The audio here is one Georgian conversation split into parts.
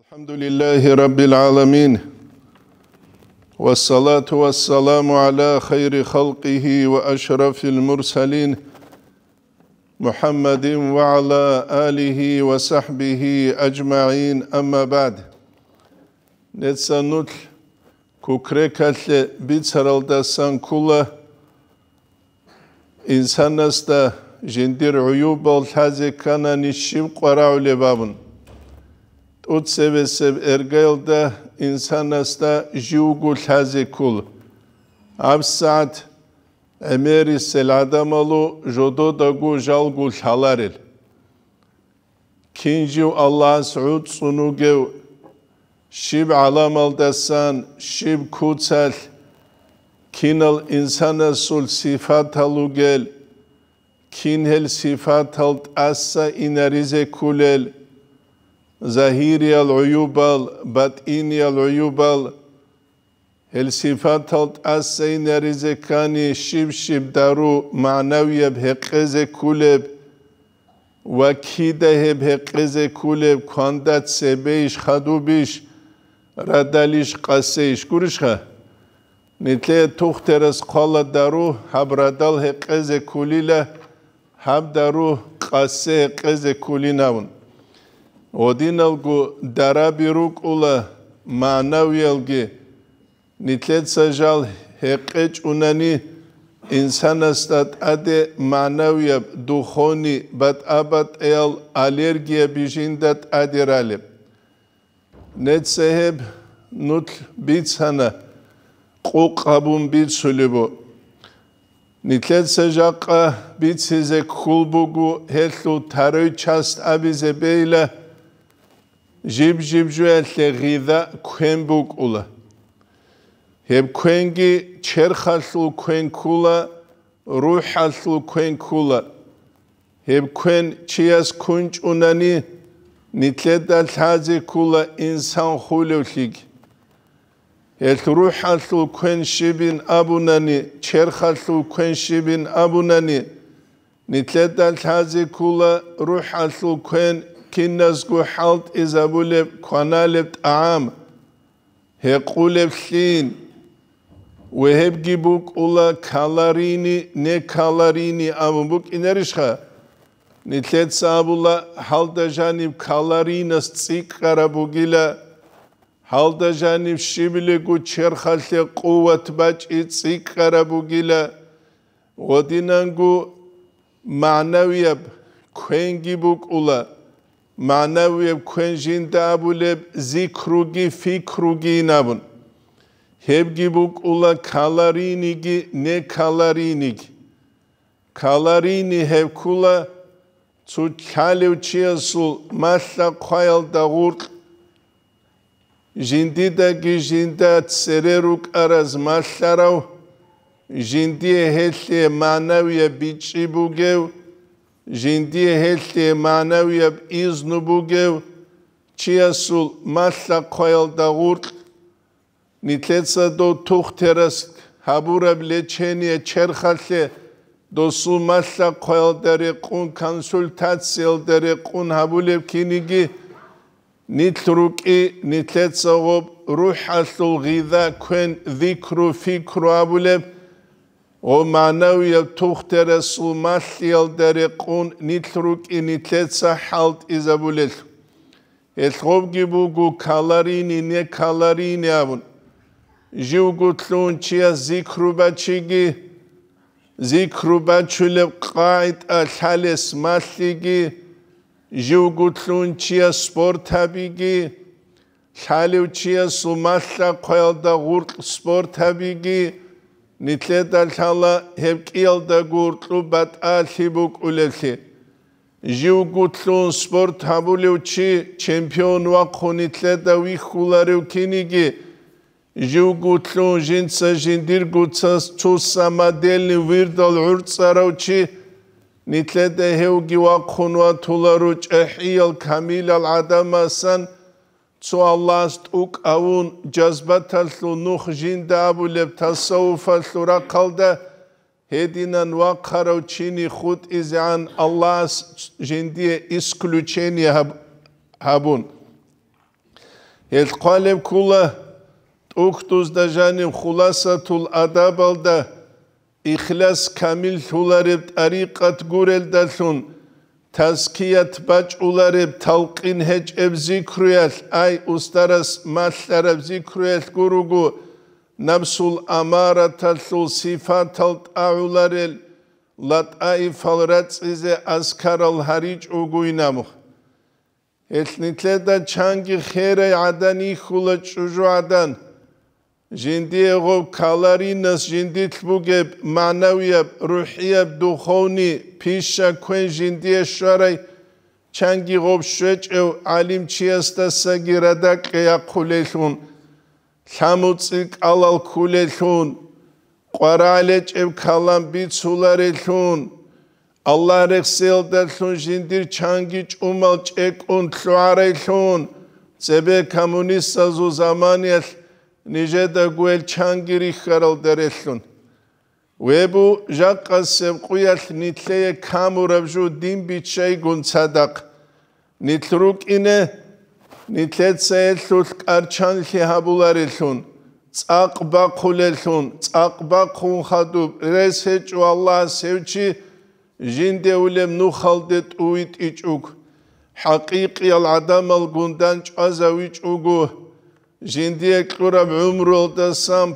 الحمد لله رب العالمين والصلاة والسلام على خير خلقه وأشرف المرسلين محمد وعلى آله وصحبه أجمعين أما بعد نتسنوك كوكريكاتل بيتسرالدسان كولا إنسانستا جندير عيوب الحازي كان نشيب قراء لبابن od sebe se ergelda insanasta jiugu hazikul. Absad emeri seladamalu jodo dagu jalgu halaril. Kinjiu Allah suud sunugev şib alamaldasan şib kutsal kinal insana sul sifat halugel kinhel sifat halt assa inarize kulel ظهیری العیوب هل العیوب الصفات از سین رزکانی شیب شیب درو معنوی به قز کولب و کیده به قز کولب کندت سبیش خدو بیش ردلیش قسیش نتله از قال درو هب ردل قز کولیله هب درو قسه قز کولی ოდინალგუ დარაბირუკულა მანავიალგი ნიტლეცაჟალ ჰეყეჭუნანი ინსანასტად ადე მანავია დუხონი ბატაბატელ ალერგია ბიჟინდად ადირალი ნეცეჰებ ნუთ ბიცანა ყუყაბუნ ბიცულიბუ ნიტლეცაჟაყა ბიცეზე ქულბუგუ ჰელუ თარეჩასტ აბიზებეილა ჟიბჟიბჟუელთე ღიდა ქვენ ბუკულა ჰებ ქვენგი ჩერხალსულ ქვენ ქულა რუჰალსულ ქვენ ქულა ჰებ ქვენ ჩიას კუნჭუნანი ნიტლედა ლაზი ქულა ინსან ხულევლიგ ეს რუჰალსულ ქვენ შიბინ აბუნანი ჩერხალსულ ქვენ შიბინ აბუნანი ნიტლედა ლაზი ქულა რუჰალსულ ქვენ kinas gu halt izabule kwanalib taam hequleb khin weheb gibuk ula kalarini ne kalarini amubuk inerishkha nitlet sabula haldajanib kalarinas tsikarabugila haldajanib shibile gu cherkhalle quwat baqi tsikarabugila odinangu ma'naviyab ქენგიბუკულა მანავიებ ქვენჟინ დაბულებ ზიქრუგი ფიქრუგი ნაბუნ ჰებგიბუკ ულა ქალარინიგი ნე ქალარინიგ ქალარინი ჰევკულა ცუ ჩალევჩიესულ მასა ქვაილ დაღურ ჟინდი და გიჟინდა წერერუკ არაზ მასარავ ჟინდი ჰესე მანავიე ბიჭიბუგევ ჟინდი ჰელთე მანავია ის ნუბუგე ჩიასულ მასა ყოელ და ღურთ ნიცეცა დო თუხთერას ჰაბურებლე ჩენია ჩერხალე დოსუ მასა ყოელ დერე ყუნ კონსულტაციელ დერე ყუნ ჰაბულებ ქინიგი ნიტრუკი ნიცეცა ღობ რუჰასულ ღიდა ქენ ვიკრუ ფიქრუ აბულებ ო მანავია თუხტერა სულ მასიალდერე ყუნ ნიტრუკი ნიტეცა ჰალტ იზაბულელ ელხობგი ბუგუ ქალარინი ნე ქალარინი ავუნ ჟიუგუთლუნ ჩია ზიქრუბაჩიგი ზიქრუბაჩულე ყაით ალალეს მასიგი ჟიუგუთლუნ ჩია სპორტაბიგი ჩალევჩია სულ მასა ყველდა ღურყ სპორტაბიგი ნიცედა ჩალა ჰევკიელ და გურტუ ბატა ჩიბუკულესი ჟიუგუტუნ სპორტ ჰაბულიუჩი ჩემპიონ ვა ხონიცე და ვიხულარევ კინიგი ჟიუგუტუნ ჟინცა ჟინდირ გუცას ჩუსა მადელი ვირდალ ურცაროჩი ნიცედა ჰევგი ვა ხონვა თულარუ ჭეჰიელ კამილალ ადამასან تو الله است اوق اون جذبت هلو نخ جین دابو لب تصوف هلو را قلده هدینن واقر و چینی خود از الله است جندی اسکلوچینی هبون هل قالب کلا اوق دوز دجانیم خلاصة تول ادابل ده اخلاص کامل تولارب اریقت گورل ده თასქიათ ბაჭულარებ თავყინ ჰეჭებ ზიქრუელ აი უსტარას მალლარებ ზიქრუელ გურუგუ ნამსულ ამარათალ სიფათალ აულარელ ლატაი ფალრაწიზე ასქარალ ჰარიჭ უგუინამუ ეთნიტლედა ჩანგი ხერე ადანი ხულა ჭუჟუ ადან ჟინდიეღო ქალარინას ჟინდიტბუგებ მანავიებ რუჰიებ დუხოვნი ფიშა ქვენ ჟინდიეშვარაი ჩანგიღობ შვეჭევ ალიმჩიასთა საგირა და ყეაქულელუნ ლამუწი კალალ ქულელუნ ყვარალეჭევ ქალამ ბიცულარელუნ ალლა რეხსელდალუნ ჟინდირ ჩანგი ჭუმალ ჭეკუნ თლვარელუნ ზებე ქამუნის საზუ ზამანიალ ნიჟეთა გუელ ჩანგირი ხარალ დერეშუნ ვებუ ჟაყას ყუიალ ნიტლეე ქამურებჟუ დიმბიჩეი გუნცადაყ ნიტრუკინე ნიტლეცეელულ კარჩან ლიჰაბულარილუნ წაყბა ხულელუნ წაყბა ხუნხადუ რესეჭუ ალლა სევჩი ჟინდეულემ ნუ ხალდე ტუიტიჭუკ ჰაკიყი ალ ადამალ გუნდან ჭაზავიჭუგუ ჟინდია კურა მომრულ და სამ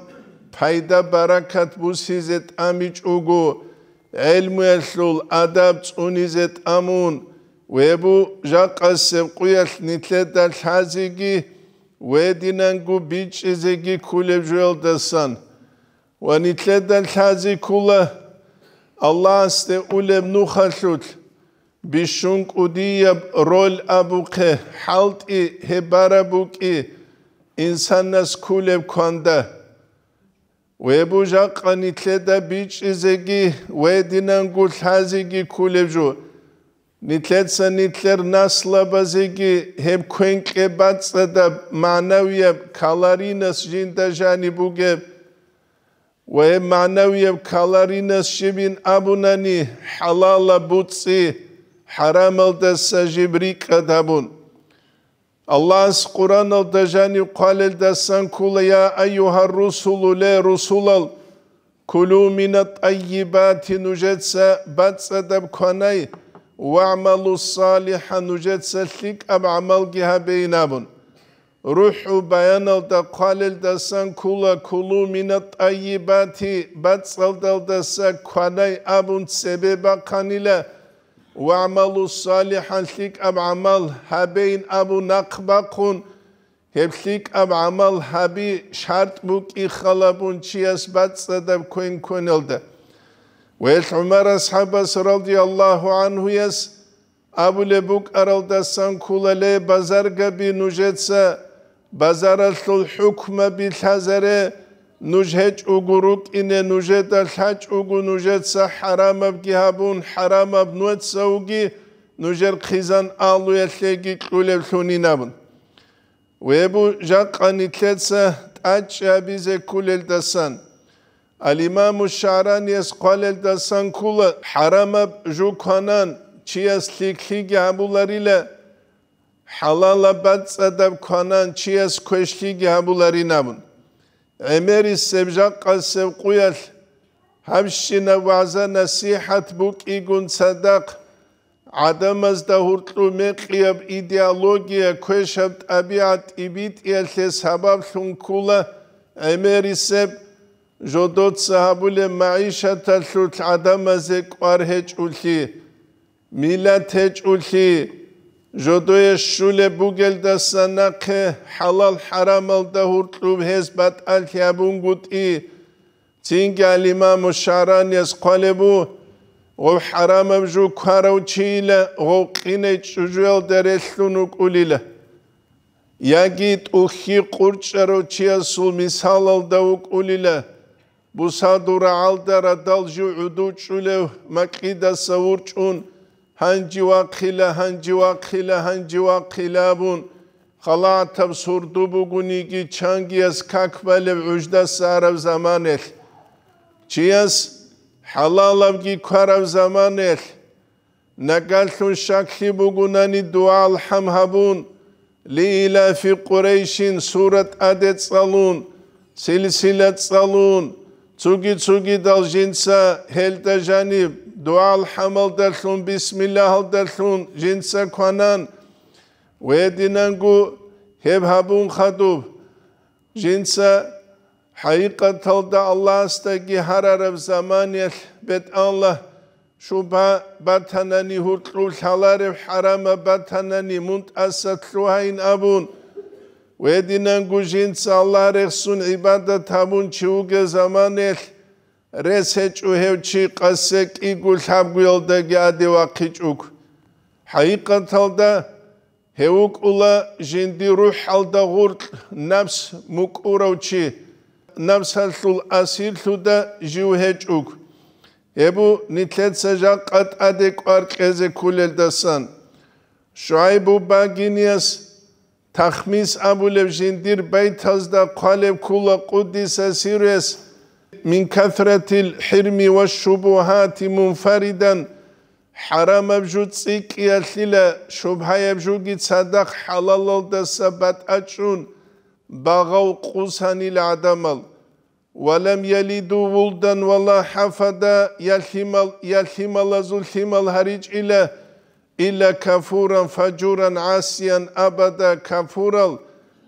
ფაიდა ბარაკათ ბუსიზეთ ამიჭუგუ ელმუესულ ადაბ წუნიზეთ ამუნ ვებუ ჟაყასე ყიას ნითლე და ლაზიგი ვედინანგუ ბიჭიზეგი ქულებჟელ და სან ვანითლე და ლაზი ქულა ალლასტე ულემ ნუხალუთ ბიშუნკუდია როლ აბუქე ჰალტი ჰებარაბუკი ინსანას ქულებ ქონდა ვებუჟა ყნითლე და ბიჭიზეგი ვედინანგუ ლაზიგი ქულებჟუ ნითლეცა ნითლერ ნასლაბაზიგი ჰემქვენკებაცა და მანავია ქალარინას ჟინდაჟანი ბუგე ვე მანავია ქალარინას შიბინ აბუნანი ჰალალა ბუცი ჰარამალდა საჟიბრი ქადაბუნ Allah's Kur'an aldajan yuqalil dasan kula ya ayyuhar rusulu le rusulal kulu minat ayyibati nujetsa batsadab kwanay وَعْمَلُوا الصَّالِحَ نُجَدْ سَلِّكْ أَبْ عَمَلْ جِهَا بَيْنَابٌ روحو بيان الدقال الدسان كولا كلو من الطيبات بات سلدل دسا كواناي أبون سببا قانيلا وعملوا الصالحا سيك أب عمل هبين أبو كون هبسيك أب عمل هبي شرط بوك إخلبون شياس بات باتسدب كوين الدا ويس عمر أصحاب رضي الله عنه يس أبو لبوك كولا لي بازار غبي نجتسا بازار الحكم بتازره ნუჟეჭ უგურუ კინე ნუჟე და ლაჭ უგუ ნუჟეცა ჰარამაბ გიაბუნ ჰარამაბ ნუეცა უგი ნუჟერ ხიზან ალუ ელეგი ყულებ ლუნინაბუნ ვებუ ჟაყანი თეცა ტაჭაბიზე ქულელ დასან ალიმამუ შარანი ეს ყალელ დასან ქულა ჰარამაბ ჟუქანან ჩიას ლიქი გიაბულარილე ჰალალაბაცადა ქანან ჩიას ქეშლი გიაბულარინაბუნ ემერის სებჟან ყასევ ყუელ ჰამშინა ვაზა ნასიჰათ ბუკი გუნცადაყ ადამას და ჰურტლუ მეყიებ იდეოლოგია ქეშებ ტაბიატ იბიტ ელე საბაბ ლუნქულა ემერისე ჟოდოც საბულე მაიშათა ლუთ ადამაზე ყარ ჰეჭულში მილათ ჰეჭულში ჟოდოე შულე ბუგელ და სანახე ჰალალ ჰარამალ და ჰურტუბ ჰეს ბატალ ჰაბუნგუტი ცინგალ იმამუ შარანეს ყალებუ ო ჰარამამ ჟუ ქარავ ჩილე ო ყინე ჩუჟელ დერესლუნუ კულილე Yagit uhi qurçaro chia sul misalal da ukulile busadura aldara dalju udu chule makida savurchun هنجوا قلا هنجوا قلا هنجوا قلاب خلا تبصر دبو گونیگی چنگی از ککبل عجده سارب زمانیل چی از حلالم گی کرب زمانیل نقلتون شکلی بگونانی دعا الحم هبون لیلا فی قریشین سورت عدد صلون سلسلت صلون چوگی چوگی دل جنسا هل جانب دوال حمل درسون بسم الله درسون جنسا كونان ويدنانكو هب هبون خدوب جنسا حقيقة تلدا الله استكي هرر زمان يل بيت الله شو با بطنني هتلو شلار حرام بطنني منت أسد شوهين أبون ويدنانكو جنسا الله رخصون عبادة هبون چيوغ زمان يل რესეჭუჰევჩი ყასე კიგულჰამგვილდე გადევაქიჭუკ ჰაიყანთალდა ჰეუკულა ჟინდირუ ჰალდა ღურთ ნამს მუკუროჩი ნამსალსულ ასირთუდა ჟუჰეჭუკ ებუ ნითლეცა ჟაყატ ადეკვარყეზე ქულელდასან შუაიბუ ბაგინიას თახმის აბულებ ჟინდირ ბაითაზდა ყალებ ქულა ყუდისა სირეს من كثرة الحرم والشبهات منفردا حرام بجود سيك يثلا شبهة يبجوك صدق حلال دسبت أجون بغو قوسان العدمل ولم يلد ولدا ولا حفدا يلحمل يلحمل زلحمل هريج إلى إلا كفورا فجورا عاسيا أبدا كفورا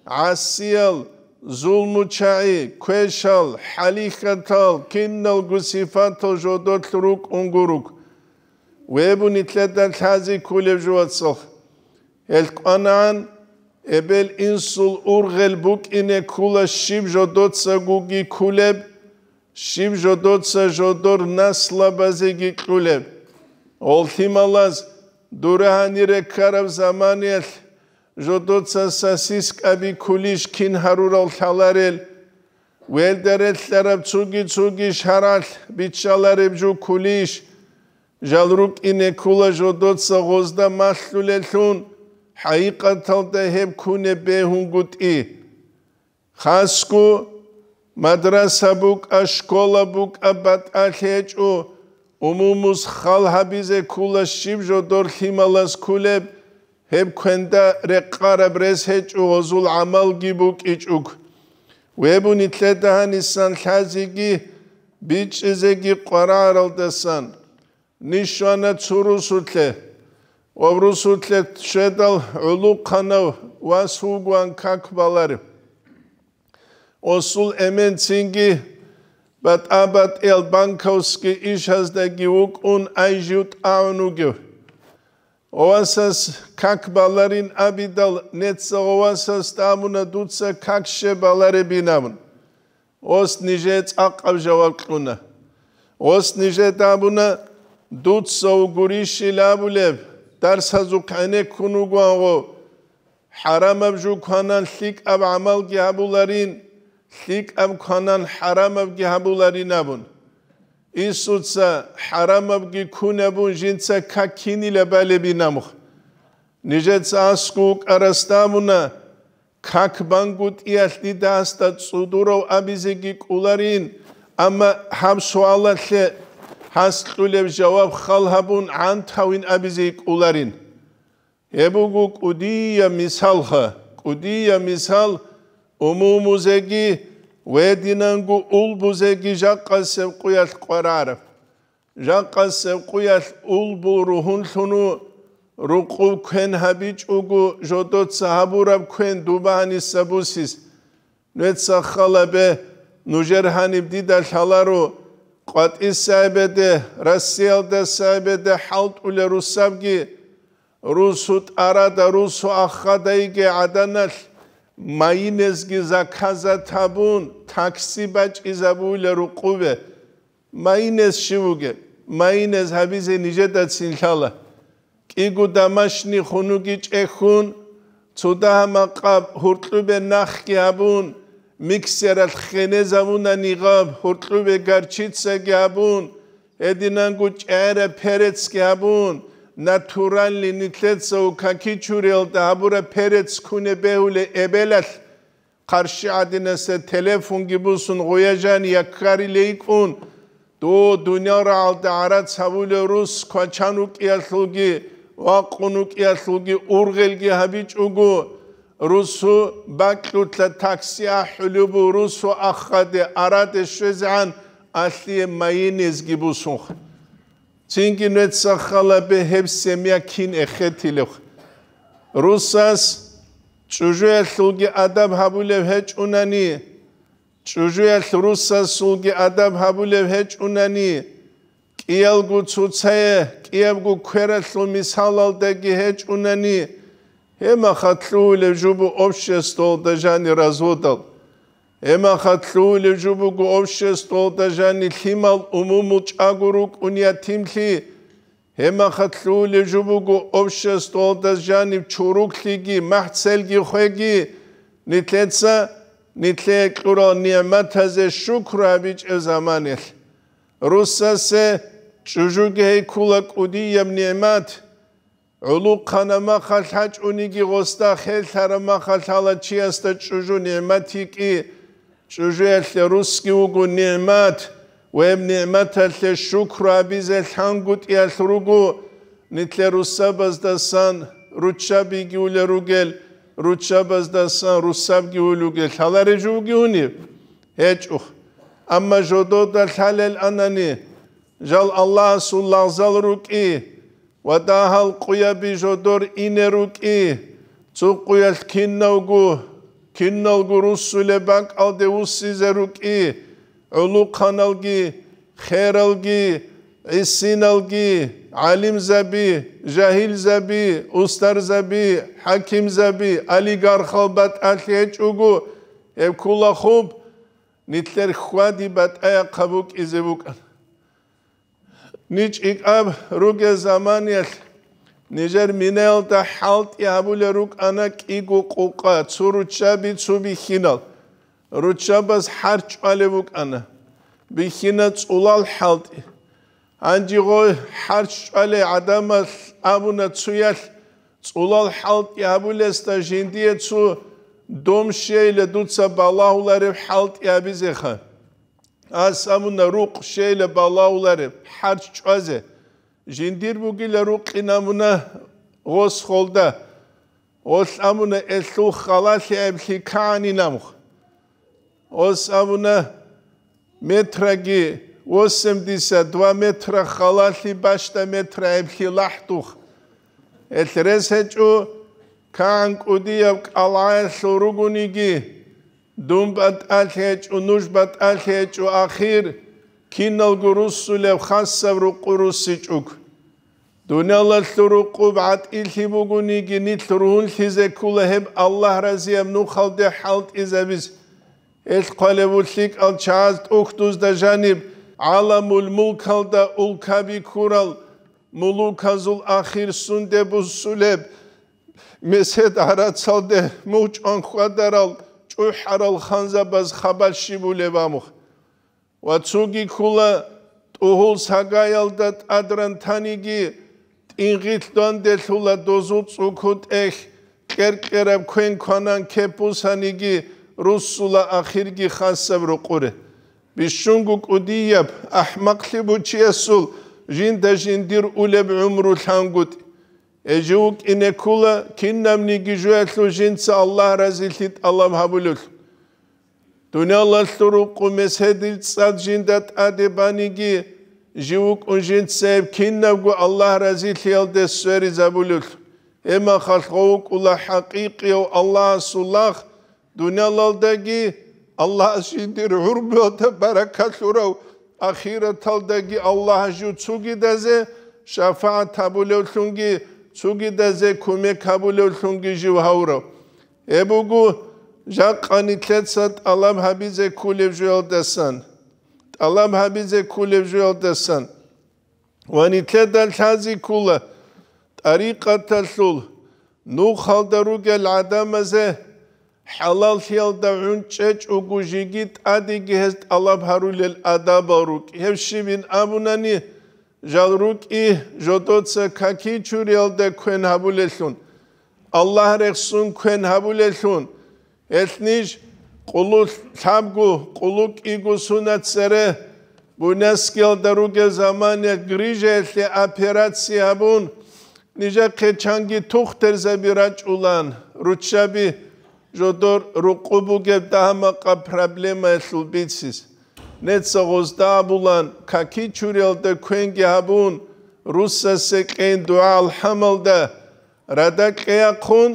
عاسيا ზულმუჩაი ქეშალ ჰალიხათალ კინნალ გუსიფათო ჟოდოთრუკ უნგურუკ ვებუნიტლედან ლაზი ქულევჟოცო ელკანან ებელ ინსულ ურღელ ბუკინე ქულა შიმჟოდოცა გუგი ქულებ შიმჟოდოცა ჟოდორ ნასლაბაზე გიკულებ ოლთიმალაზ დურანი რეკარავ ზამანიელ ჟოდოცა სასისკაბი ქულიშკინ ჰარურალ ხალარელ ველდერელლარაბ ცუგი ცუგი შარალ ბიჩალარებჯუ ქულიშ ჟალრუკ ინე ქულა ჟოდოცა ღოზდა მახლულელუნ ჰაიყათალ დაჰებ ქუნე ბეჰუნგუტი ხასკუ მადრასა ბუკ აშკოლა ბუკ აბატ ალეჭუ უმუმუს ხალჰაბიზე ქულა შიბჟო დორ ჰიმალას ქულებ ჰემქენდა რეყარებ რესეჭუ ოზულ ამალგიბუ კიჭუკ ვებუნი თლედაჰან ისან ხაზიგი ბიჭიზეგი ყვარარალდესან ნიშანა ცურუსუთლე ოვრუსუთლე შედალ ულუყანა ვასუგვან ქაქბალარი ოსულ ემენცინგი ბატაბატ ელბანკოვსკი იშაზდეგი უკუნ აიჟუტ აუნუგევ ოვანსას კაკბალარინ აბიდალ ნეცა ოვანსას დამუნა დუცა კაკშე ბალარებინამუნ ოს ნიჟე წაყავ ჟავალ ყუნა ოს ნიჟე დამუნა დუცა უგურიში ლაბულებ დარსაზუ ქანე ქუნუ გვანღო ჰარამავ ჟუ ქანან ლიკ აბ ამალ გიაბულარინ ლიკ ამ ქანან ჰარამავ გიაბულარინაბუნ ისუცა ჰარამაბ გიქუნაბუ ჟინცა ქაკინილა ბალებინამხ ნიჟეცა სკუ ყარასტამუნა ქაკ ბანგუტიალდი დაასტა წუდურო აბიზეგი კულარინ ამა ჰამ სუალალე ჰასყულებ ჯავაბ ხალჰაბუნ ანთავინ აბიზეგი კულარინ ებუგუ ყუდია მისალხა ყუდია მისალ უმუმუზეგი ვედინანგუ ულბუზეგი ჟაყასევ ყუიალ ყვარარ ჟაყასევ ყუიალ ულბუ რუჰუნთუნუ რუყუ ქენ ჰაბიჭუგუ ჟოდოც აბურავ ქენ დუბანის საბუსის ნეცა ხალაბე ნუჟერჰანი დიდა ხალარო ყვატის საებედე რასიელდა საებედე ჰალტულე რუსავგი რუსუტ არა და რუსო ახადაიგე ადანალ მაინეს გიზა ხაზა თაბუნ ტაქსი ბაჭიზაბულა რუყუბე მაინეს შიუგე მაინეს ჰაბიზე ნიჯედა ცინხალა კიგუ დამაშნი ხუნუგი ჭეხუნ ცუდა მაყა ჰურტუბე ნახკი აბუნ მიქსერალ ხენეზამუნა ნიღაბ ჰურტუბე გარჩიცე გაბუნ ედინანგუ ჭერე ფერეცკი აბუნ натуральный нитлец укакичурел табура перец куне беуле эбелэл қарши адинесе телефон гибусун гояжан яккари лейкун ту дуньяра алда ара цавуле рус квачану киаслуги ваккуну киаслуги ургэлги хабичугу русу бакклутла такси ахлюбу русу ахаде арате швезан асли майнез гибусун წინგინეთ სახალები ჰებსემია კინ ეხეთილე რუსას ჭუჟე ლუგი ადამ ჰაბულევ ჰეჭუნანი ჭუჟე რუსას ლუგი ადამ ჰაბულევ ჰეჭუნანი კიელგუ ცუცე კიევგუ ქერალო მისალალდეგი ჰეჭუნანი ჰემახათლულე ჟუბუ ოფშესტოლ დაჟანი რაზოდალ ემა ხათლული ჯუბუ გოშე სტოლტაჟანი ხიმალ უმუმუ ჭაგურუ კუნია თიმხი ემა ხათლული ჯუბუ გოშე სტოლტაჟანი ჩურუკლიგი მაჰცელგი ხვეგი ნიტლეცა ნიტლე ყურო ნიამათაზე შუქრა ბიჭე ზამანელ რუსასე ჯუჟუგეი ქულა კუდი ემ ნიამათ ულუ ხანამა ხალჰაჭუნიგი ღოსტა ხელთარმა ხალალა ჩიასტა ჯუჟუ ნიამათი კი شجعت لرسكي وقول نعمات ويب نعمات للشكر بيز الحنقوت يالرقو نتل رسابز دسان رتشابي جول رجل رتشابز دسان رساب جول رجل هذا رجو جوني هيك أخ أما جدود الحلال الأناني جل الله سلا زل ركئي وداها القيا بجدور إن تو تقيا الكنا جو ქინალ გურუსულე ბანკ ალდეუსი ზერუკი ულუ ხანალგი ხერალგი ისინალგი ალიმ ზაბი ჟაჰილ ზაბი უსტარ ზაბი ჰაკიმ ზაბი ალი გარხალბატ ალე ჭუგუ ევქულა ხუბ ნიტლერ ხვადი ბატაა ყავუკ იზევუკ ნიჭიკ აბ რუგე ზამანიალ ნიჟერ მინელთა ჰალტი აბულე რუკანა კიგუ ყუყა ცურუჩაბი ცუბი ხინალ რუჩაბას ჰარჭვალე ვუკანა ბიხინა წულალ ჰალტი ანჯიღო ჰარჭვალე ადამას აბუნა ცუიალ წულალ ჰალტი აბულეს და ჟინდიე ცუ დომშეილე დუცა ბალაულარე ჰალტი აბიზეხა ასამუნა რუყ შეილე ბალაულარე ჰარჭვაზე ჟინდირბუგილა რო ყინამუნა ოს ხოლდა ოს ამუნა ესუ ხალასი აიფი კანინამ ოს ამუნა მეტრაგი ოსემდისა 2 მეტრა ხალასი ბაშტა მეტრა აიფი ლაჰტუ ეს რესეჭუ კან კუდია კალაე სურუგუნიგი დუმბატ ახეჭუ ნუშბატ ახეჭუ ახირ კინალ გურუსულევ ხასავრუ ყურუსიჭუკ დუნალა სურუკუ ბატილი მუგუნი გინი თრუნ ხიზე კულეჰებ ალლაჰ რაზიამ ნუ ხალდე ჰალტ იზავის ეს ყალებულიკ ალ ჩაზ ტუქტუს და ჟანი ალამულ მულქალ და ულქაბი ქურალ მულუკაზულ ახირ სუნდებუს სულებ მესედ არაცალდე მუჭონ ხვადარალ ჭუჰარალ ხანზაბაზ ხაბალში ბულებამუ ვაცუგი ქულა ტუჰულ საგაიალ და ადრან თანიგი ტინღით დანდესულა დოზუცუკუტეხ კერკერებ ქენ ქანან კეპუსანიგი რუსულა ახირგი ხასავრო ყურე ბიშუნგუ კუდიაბ აჰმაკლი ბუჩიესულ ჟინდა ჟინდირ ულებ უმრუ ლანგუტ ეჯუკ ინეკულა კინნამნიგი ჟუეთლუ ჟინცა ალლა რაზილთით ალამ ჰაბულულ დუნიალას ტურუ ყუმეს ჰედილ წად ჟინდა ტადებანიგი ჟიუკ უნჟინცებ ქინნავგუ ალლაჰ რაზილიალდე სვერი ზაბულულ ემა ხალხოუ კულა ჰაკიკიო ალლაჰ სულახ დუნიალალდეგი ალლაჰ შინდირ ჰურბოთა ბარაკათურო ახირათალდეგი ალლაჰ ჟუ ცუგიდაზე შაფაა თაბულულუნგი ცუგიდაზე ქუმე ქაბულულუნგი ჟუ ჰაურო ებუგუ ჟაყანი თლეცად ალამ ჰაბიზე კულებ ჟუ ალდასან Allah'ım habize kule vjol desen. Ve nitedel hazi kule. Tarikatel sul. Nu haldaru gel adameze. Halal hiyal da unçeç ugujigit adi gehest alab harulel adabaruk. Hevşimin abunani. Jalruk i jodotsa kaki çuriyal da kuen habulesun. Allah reksun kuen habulesun. Etniş. Etniş. ყულო სამგო ყულო კიგოსუნაცერე ბუნასკელ დაруგე ზამანე გრიჟელე ოპერაცია ბუნ ნიჟა ქეჩანგი თუხტერზე ბირაჭულან რუჩაბი ჟოდორ რუყუბუგე დაამაყა პრობლემა ისულბიცის ნეცოგოს დააბულან ქაკი ჩურელდე ქენგი აბუნ რუსასე ყენ დუალ ჰამალდა რადაკეა ხუნ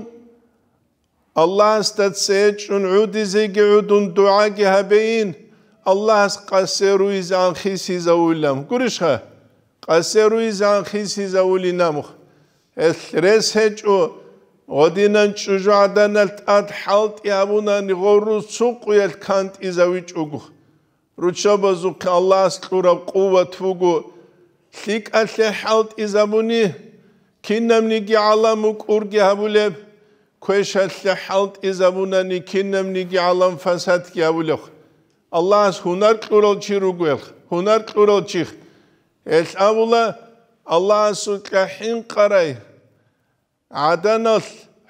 Allah's that said un udizig udun duagi habin Allah's qaseru iz ankhis iz aulam gurisha qaseru iz ankhis iz aulinam es res hecu odinan chujadan alt at halt yabunan gorus suquel kant iz avichugu ruchobazu Allah's qura quwat ugu lik alle halt iz amuni kinamni gi alamuk urgi habuleb ქვეშალ ჰალტ იზავუნანი კინემნი გალამ ფასად გიავულო ალლას ჰუნარ ყურულჩი რუგველ ჰუნარ ყურულჩი ეს აულა ალლას უკაჰინ ყარაი ადანალ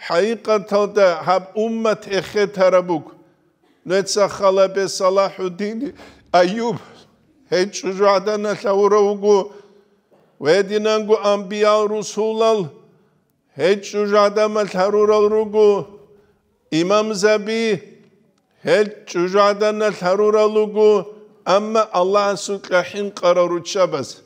ჰაიყათოდა ჰაბ უმმათ ეხეთარაბუკ ნეცახალაბე სალაჰუდინ აიუბ ჰეჩუ ადანალ აურუგუ ვედინანგუ ამბიალ რუსულალ Hiç Heç mı matharura alırgu? İmam Zabi heç mı natharura alırgu? ama Allah sükrahin kararı çabaz.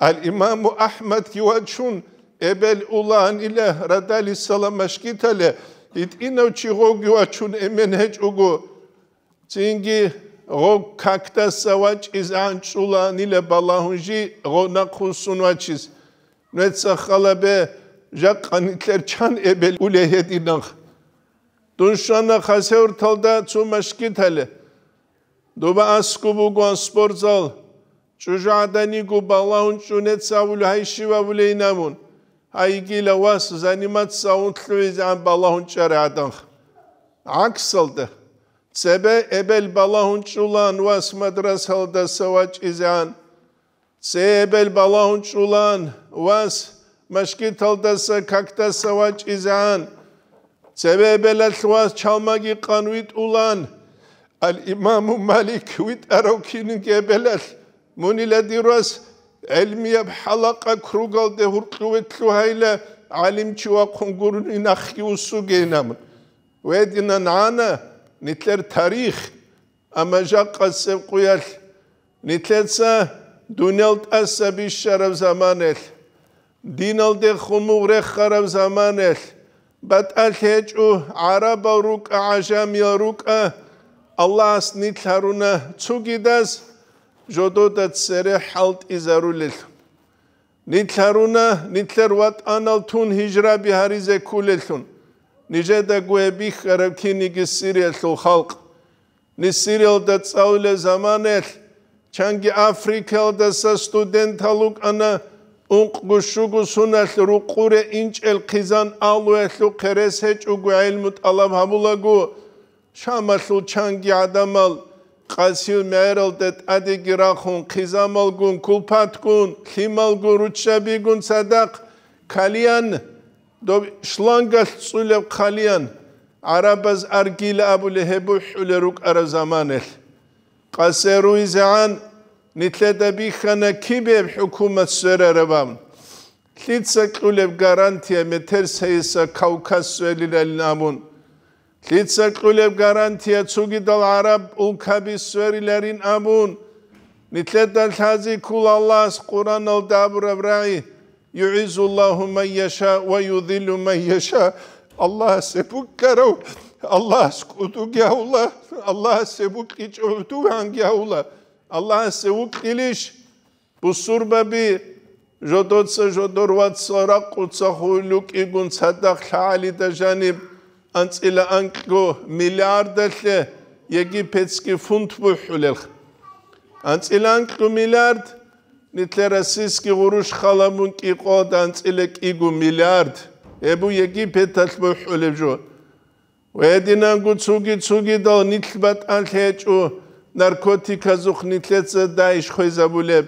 Al İmam Ahmed ki vaçun ebel ulan ile radali salam meşkitale it ino çiğo güvaçun emin hiç ugu. Çünkü o kakta savaç izan çulan ile balahunji o nakusun vaçiz. Netsa halabe ჟაკანიტლერ ჩან ებელ ულეჰედინახ დუნშანა ხასევრთალდა წუმაშკითალე დუბა ასკუბუ გონ სპორტზალ ჩუჟადანი გუბალაუნ ჩუნეცავული ჰაიშივა ვლეინამუნ აიგილა ვას ზანიმაც საუნთლვი ზან ბალაუნ ჩარადანხ აქსელდე ცებე ებელ ბალაუნ ჩულან ვას მადრასალდა სავაჭიზან ცებელ ბალაუნ ჩულან ვას Meşki taldasa kakta savaç izan. Sebebel sva çalmagi kanvit ulan. Al imamu Malik vit arokinin gebeler. Munile diras elmiye halaka krugal de hurkuvet suhayla alim çuva kongurun inakhi usu geynamın. Ve dinan ana nitler tarih ama jaqqa sevkuyal nitletse dünyalt asa bir şeref zaman el. დინალდე ხუმურე ხარავ ზამანელ ბატალჰეჭუ араბა რუკა აშამი რუკა ალას ნითარუნა ცუგიდას ჟოდოდა წერე ჰალტ იზარულელ ნითარუნა ნითლერვატ ანალთუნ ჰიჯრაბი ჰარიზე ქულელთუნ ნიჟედა გუები ხარავკინიგი სირიელო ხალკ ნისირიელდა წავლე ზამანელ ჩანგი აფრიკელდა სასტუდენტალუკ ანა უნყუშუგუ სუნალ რუყურე ინჭელ ხიზან ალუეთლუ ხერესე ჭუგუ აილმუტ ალამ ჰამულაგუ შამალუ ჩანგი ადამალ ყასილ მეერალ დეთ ადიგი რახუნ ხიზამალ გუნ კულფათ გუნ ხიმალ გუ რუჩაბი გუნ სადაყ ქალიან დო შლანგალ წულებ ქალიან არაბაზ არგილა აბულე ჰებუ ჰულე რუკ არა ზამანელ ყასერუ იზაან nitledebihane kibeb hükümet sörerevamın. Litsa kulev garantiye meterseysa Kavkas söylilel namun. Litsa kulev garantiye çugidal Arab ulkabis söylilerin amun. Nitledel tazi kul Allah'as Kur'an al dabur evra'i. Yu'izullahu men yeşâ ve yudhillu men yeşâ. Allah sebuk karav. Allah skudu gavula. Allah sebuk iç öldü hangi gavula. ალლაჰს უკილიშ ბუსურბები ჟოდოც ჟოდორვაც რაკუცახული კიგუნცა და ხალი და ჟანი ანცილა ანკო მილიარდელე ეგიპეთსკი ფუნთბუჰულელ ანცილა ანკო მილიარდ ნიტერასისკი ღურუშ ხალამუნ კიყო და ანცილა კიგუ მილიარდ ებუ ეგიპეთალ ბუჰულებ ჟო ვედინან გუცუგი ცუგი და ნიტბატ ანლეჭუ ნარკოტიკას უხნითლეცა და ისხვეზაბულებ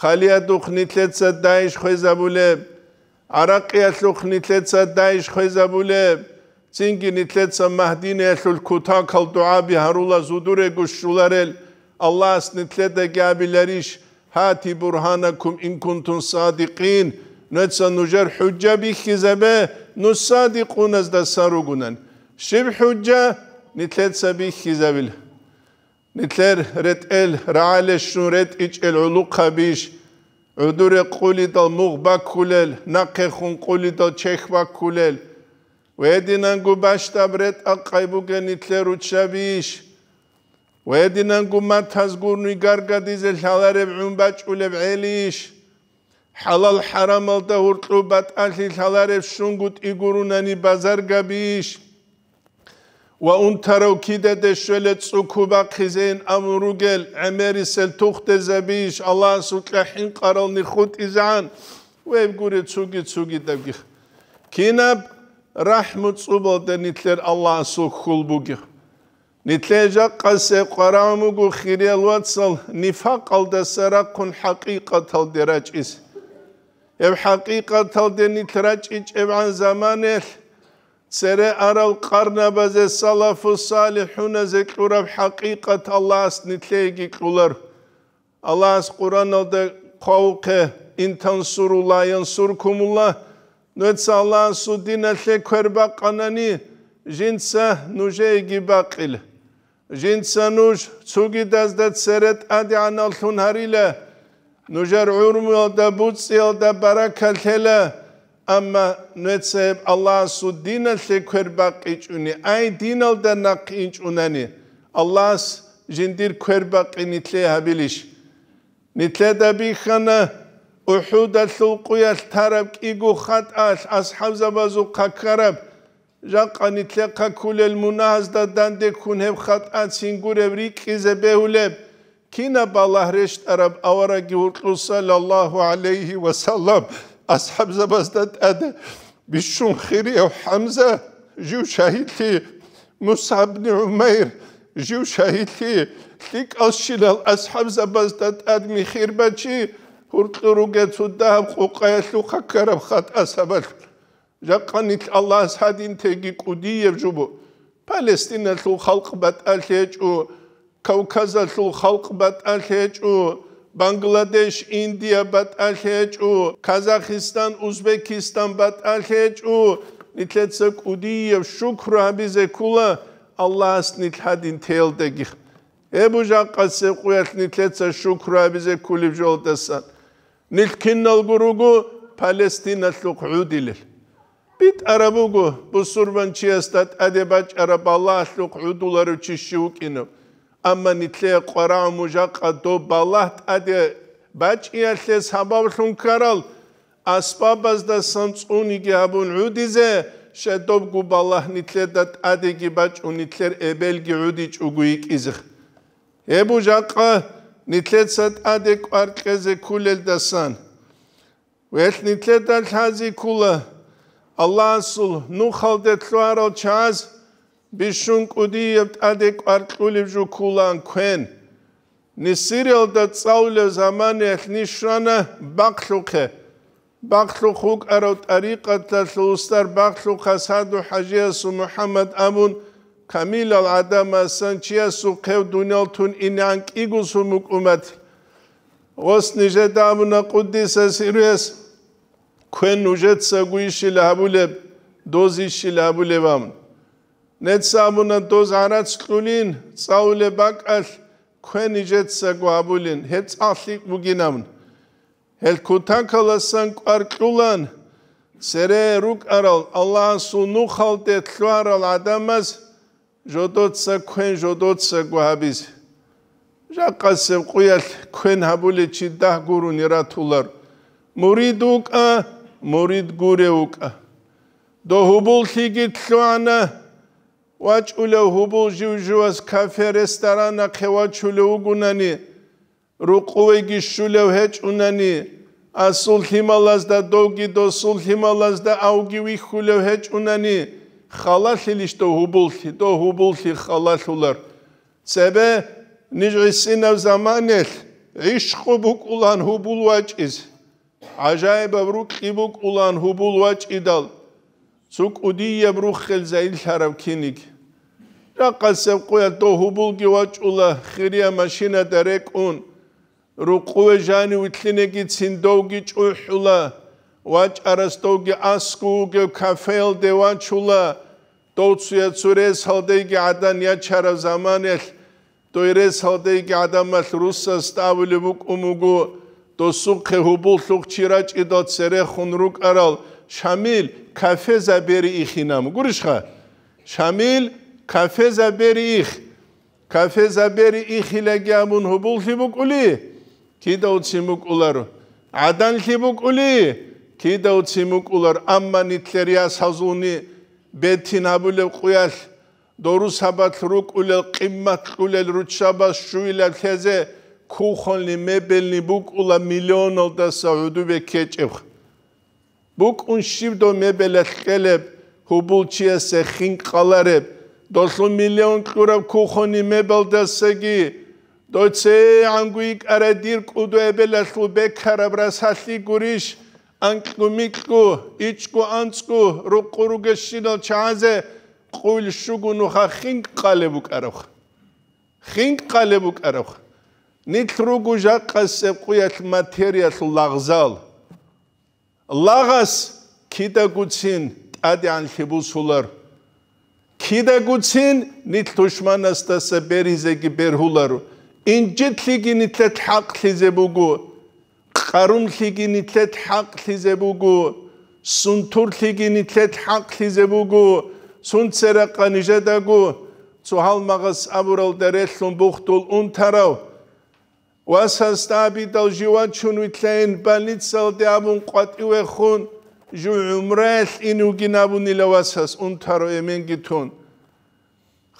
ხალიად უხნითლეცა და ისხვეზაბულებ араყიას უხნითლეცა და ისხვეზაბულებ წინგინითლეცა მაჰდინე ალ ქუთა ქალ დუა ბი ჰარულა ზუდურე გუშულარელ ალას ნითლეთა გაბილერიშ ჰათი ბურჰანაკუმ ინ კუნტუნ სადიკინ ნეცა ნუჯერ ჰუჯა ბი ხიზაბე ნუ სადიკუნას და სარუგუნან შიბ ჰუჯა ნითლეცა ბი ხიზაბილ ნიტლერ რეტელ რაალეშუნ რეტ იჭელ ულუქაბიშ უდურე ყული და მუღბა ქულელ ნაკეხუნ ყული და ჩეხვა ქულელ ვედინან გუბაშტა ბრეტ აყაიბუგე ნიტლერ უჩაბიშ ვედინან გუმათას გურნი გარგადიზე ლალარებ უმბაჭულე ბელიშ ჰალალ ჰარამალ და ურტუბატ ალი ლალარებ შუნგუტ იგურუნანი ბაზარგაბიშ ვაუნთარო კიდე დე შველე წუკუბა ხიზენ ამრუგელ ამერისელ თუხთე ზაბიშ ალას უკაჰინ ყარონი ხუტიზან ვებ გური წუგი წუგი და გი კინაბ რაჰმუ წუბო და ნიტლერ ალას უხულბუგი ნიტლეჯა ყასე ყარამუ გუ ხირელ ვაცალ ნიფაყ ალდა სარა ქუნ ჰაკიკათალ დერაჭის ევ ჰაკიკათალ დენი თრაჭი ჭევან ზამანელ سره ارال قرن بزه سلف و صالحون زه قرب حقیقت الله از نتلیگی قلر الله از قرآن ده قوقه این تنصر الله ینصرکم الله نویتسا الله سو دین اتلی با قنانی جنسه نوجه گی باقیل جنسه نوج چوگی دزدت سرت ادی عنال تنهریله نوجر عرمی ده بودسی ده برکت ამ ნეცე ალას უდინა შეკერბა ყიჭუნი აი დინალ და ნაყიჭუნანი ალას ჟინდირ ქერბა ყინითლე აბილიშ ნითლე და ბიხანა უჰუდა სულყია თარაბ კიგუ ხატას ასჰავზაბაზუ ყაქარაბ ჟაყანითლე ყაკულელ მუნაზ და დანდე ქუნებ ხატას ინგურებ რიკიზე ბეულებ კინა ბალაჰრეშ არაბ ავარაგი უტლუსალ ალაჰუ ალეიჰი ვასალამ ასაბზაბას და და ბიშუნ ხირიო ჰამზა ჟუ შაჰიტი მუსაბნი უმეირ ჟუ შაჰიტი ლიკალშილალ ასაბზაბას და ადმი ხირბაჩი ხურტურუგეცუ და ყუყაილუ ხაქარამ ხატ ასაბალ ჟაყანით ალას ჰადინ თეგი ყუდიევ ჟუბო палестина ლუ ხალყბატალეჭუ კავკაზალ ლუ ხალყბატალეჭუ ბანგლადეშ, ინდია ბატალეჭუ, ყაზახისტან, უზბეკისტან ბატალეჭუ. ნიტლეც კუდიევ შუქრა ბიზე კულა ალლას ნიტჰადინ თელდეგი. ებუჟაყასე ყუერთ ნიტლეც შუქრა ბიზე კულიბ ჟოლდასან. ნილკინალგურუგუ პალესტინა ლუყუდილი. ბიტ არაბუგუ ბუსურვან ჩიასტად ადებაჭ არაბალა ლუყუდულარუ ჩიში უკინო. ამანითლე ყარა მუჟა ყადო ბალაჰთ ადე ბაჭიალე სამავლუნ ქარალ ასბაბას და სამწუნი გაბუნ უდიზე შედობ გუბალაჰნითლე და ადეგი ბაჭუნითლერ ებელგი უდი ჭუგი კიზხ ებუჟა ყა ნითლეცად ადე ყარყეზე ქულელ დასან ვეს ნითლე და ლაზი ქულა ალლასულ ნუხალდეთ ლვარო ჩაზ ბიშუნ კუდიებ ადე ყარყული ჟუკულან ქენ ნისირელ და წავლე ზამანე ხნიშანა ბახლუხე ბახლუხუ ყარო ტარიყათ და სულსტარ ბახლუხა სადუ ჰაჯიას მუჰამად ამუნ ქამილ ალ ადამა სანჩია სუქევ დუნელ თუნ ინან კიგუსუ მუკუმად ოსნიჟე და ამუნა ყუდისა სირეს ქენ უჟეთ საგუიშილა აბულებ დოზიშილა აბულებ ამუნ ნეცამუნა დოს არაცკულინ წაულებაკალ ქენი ჯეცა გვაბულინ ჰეცალი მუგინამუნ ჰელკუთან კალასან ყარკულან სერე რუკ არალ ალლაჰ სუნუ ხალდე თლვარალ ადამას ჟოდოცა ქენ ჟოდოცა გვაბის ჟაკასე ყუიალ ქენ ჰაბული ჩიდა გურუნი რათულარ მურიდუკა მურიდ გურეუკა დოჰუბულ ხიგი თლვანა ვაჭულე ჰუბულჟუჟუას კაფე რესტორანა ხევაჩულე უგუნანი რუყუეგი შულე ვეჭუნანი ასულჰიმალას და დოგიდო სულჰიმალას და აუგივი ხულე ვეჭუნანი ხალახილიშტო ჰუბულთი დო ჰუბულთი ხალახულარ წებე ნიჟისინა ზამანელ ისხუბუკულან ჰუბულვაჭის აჟაიბა რუკიბუკულან ჰუბულვაჭიდალ ზუკუდიებ რუხელ ზაილ შარავ ქინიკი რაღაცა ყოა თო ჰუბულგი ვაჭულა ხირია მაშინა და რეკუნ რუყუეჟანი უთლინეგი ცინდოგი ჭუჰულა ვაჭარასტოგი ასკუგი კაფელ დე ვაჭულა დოცია ცურეს ჰალდეგი ადანია ჩარა ზამანელ დოირეს ჰალდეგი ადამალ რუსა სტავლი ბუკუმუგუ დოსუქე ჰუბულხუხ ჩირაჭი დო ცერე ხუნრუკარალ შამილ კაფე ზაბერი იხინამ გურიშხა შამილ кафеза берих кафеза бери ихилегамун хубулхимукули кидоцимукулар аданхимукули кидоцимукулар амманитлерия сазуни бетинабуле куяш дорусабатрукуле кымматкуле рутшаба шуиле тезе кухонли мебелни букула миллионолда сауду ве кечев бук уншивдо мебеле хелеб хубулчиесе хинкаларе დოსო მილიონ კურა ქოხონი მებალ და სეგი დოცე ანგვი კარა დირ კუდებელა სუბე ქარაბრა სასი გურიშ ანკუ მიკუ იჩკუ ანცკუ როყურუგე შინო ჩაზე ყულ შუგუნუ ხა ხინ ყალებ უკარავ ხინ ყალებ უკარავ ნით როგუ ჟაყასე ყუათ მატერიალ ლაღზალ ლაღას კიდაგუცინ ტადი ან ხებულ სულარ kidagutsin nitlushmanas da seberizegi berhularu injitliginitlet haqlizebugu qarumliginitlet haqlizebugu sunturliginitlet haqlizebugu sunseraqanijadagu tsuhalmagas amuralderellun buxtul untarav wasastabi daljiwanchun vitlein balitsal deamun qatiwe khun ჟუ უმრეს ინ უგინაბუნი ლავასას უნთარო ემენგითონ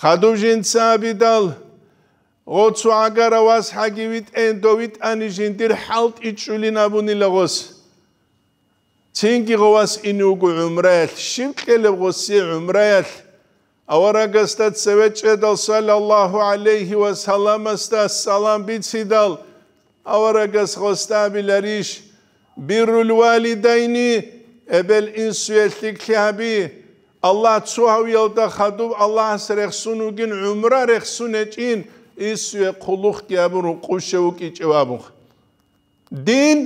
ხადუჟინცა ბიდალ ოცუ აგარა ვას ჰაგივით ენდოვით ანიჟინ დირ ჰალტ იჭულინაბუნი ლაგოს ცინგიღოვას ინ უგუ უმრეს შიმყელებოსი უმრეს ავარაგასთაც სევეჭედალ სალალლაჰუ ალეიჰი ვასალამასთა სალამ ბიციდალ ავარაგას ხოსტაბილარიშ ბირულ ვალიდაინი ებელ ინსუელთი ქიაბი ალლაჰ ცუავიო და ხადუ ალლაჰს რეხსუნუგინ უმრა რეხსუნეჭინ ისუე ყულუხ კიაბრუ ყუშეუ კიჭვაბუ დინ